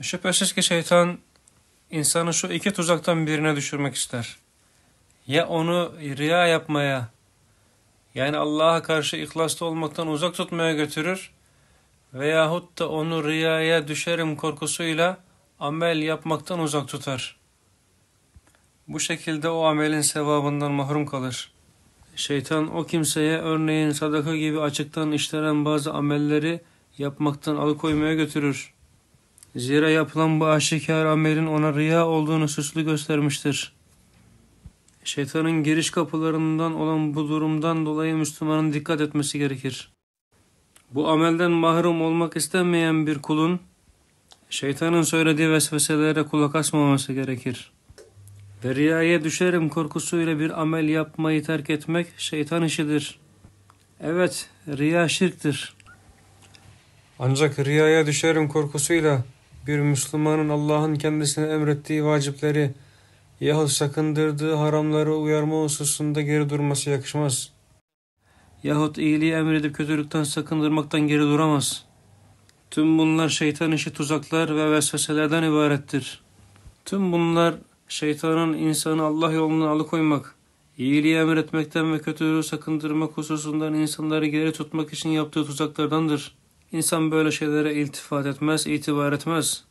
Şüphesiz ki şeytan insanı şu iki tuzaktan birine düşürmek ister. Ya onu riya yapmaya, yani Allah'a karşı ihlaslı olmaktan uzak tutmaya götürür veyahut da onu riyaya düşerim korkusuyla amel yapmaktan uzak tutar. Bu şekilde o amelin sevabından mahrum kalır. Şeytan o kimseye örneğin sadaka gibi açıktan işlenen bazı amelleri yapmaktan alıkoymaya götürür. Zira yapılan bu aşikar amelin ona riya olduğunu suçlu göstermiştir. Şeytanın giriş kapılarından olan bu durumdan dolayı Müslümanın dikkat etmesi gerekir. Bu amelden mahrum olmak istenmeyen bir kulun, şeytanın söylediği vesveselere kulak asmaması gerekir. Ve riyaya düşerim korkusuyla bir amel yapmayı terk etmek şeytan işidir. Evet, riya şirktir. Ancak riyaya düşerim korkusuyla bir Müslümanın Allah'ın kendisine emrettiği vacipleri yahut sakındırdığı haramları uyarma hususunda geri durması yakışmaz. Yahut iyiliği emredip kötülükten sakındırmaktan geri duramaz. Tüm bunlar şeytan işi tuzaklar ve vesveselerden ibarettir. Tüm bunlar şeytanın insanı Allah yolundan alıkoymak, iyiliği emretmekten ve kötülüğü sakındırmak hususundan insanları geri tutmak için yaptığı tuzaklardandır.'' İnsan böyle şeylere iltifat etmez, itibar etmez.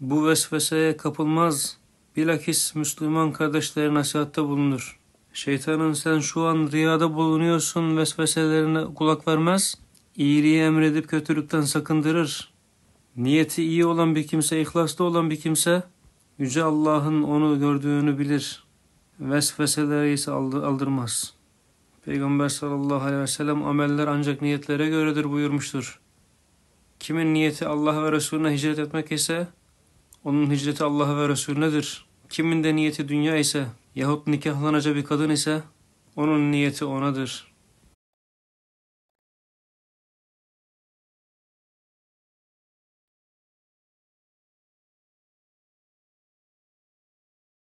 Bu vesveseye kapılmaz. Bilakis Müslüman kardeşleri nasihatte bulunur. Şeytanın sen şu an riyada bulunuyorsun vesveselerine kulak vermez. İyiliği emredip kötülükten sakındırır. Niyeti iyi olan bir kimse, ihlaslı olan bir kimse Yüce Allah'ın onu gördüğünü bilir. Vesveseleri ise aldırmaz. Peygamber sallallahu aleyhi ve sellem ameller ancak niyetlere göredir buyurmuştur. Kimin niyeti Allah'a ve Resulüne hicret etmek ise onun hicreti Allah'a ve Resulünedir. Kimin de niyeti dünya ise yahut nikahlanacak bir kadın ise onun niyeti onadır.''